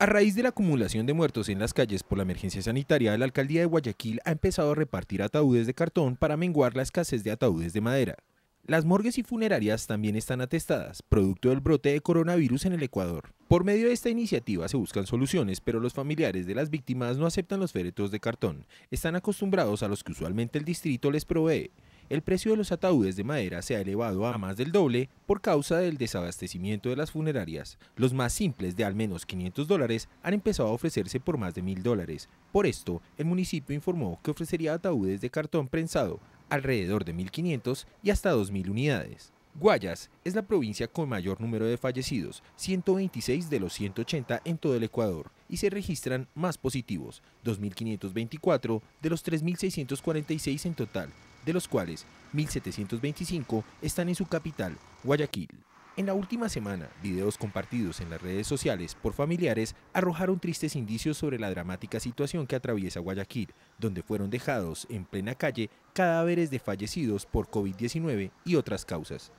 A raíz de la acumulación de muertos en las calles por la emergencia sanitaria, la alcaldía de Guayaquil ha empezado a repartir ataúdes de cartón para menguar la escasez de ataúdes de madera. Las morgues y funerarias también están atestadas, producto del brote de coronavirus en el Ecuador. Por medio de esta iniciativa se buscan soluciones, pero los familiares de las víctimas no aceptan los féretos de cartón. Están acostumbrados a los que usualmente el distrito les provee el precio de los ataúdes de madera se ha elevado a más del doble por causa del desabastecimiento de las funerarias. Los más simples de al menos 500 dólares han empezado a ofrecerse por más de 1000 dólares. Por esto, el municipio informó que ofrecería ataúdes de cartón prensado, alrededor de 1500 y hasta 2000 unidades. Guayas es la provincia con mayor número de fallecidos, 126 de los 180 en todo el Ecuador, y se registran más positivos, 2.524 de los 3.646 en total, de los cuales 1.725 están en su capital, Guayaquil. En la última semana, videos compartidos en las redes sociales por familiares arrojaron tristes indicios sobre la dramática situación que atraviesa Guayaquil, donde fueron dejados en plena calle cadáveres de fallecidos por COVID-19 y otras causas.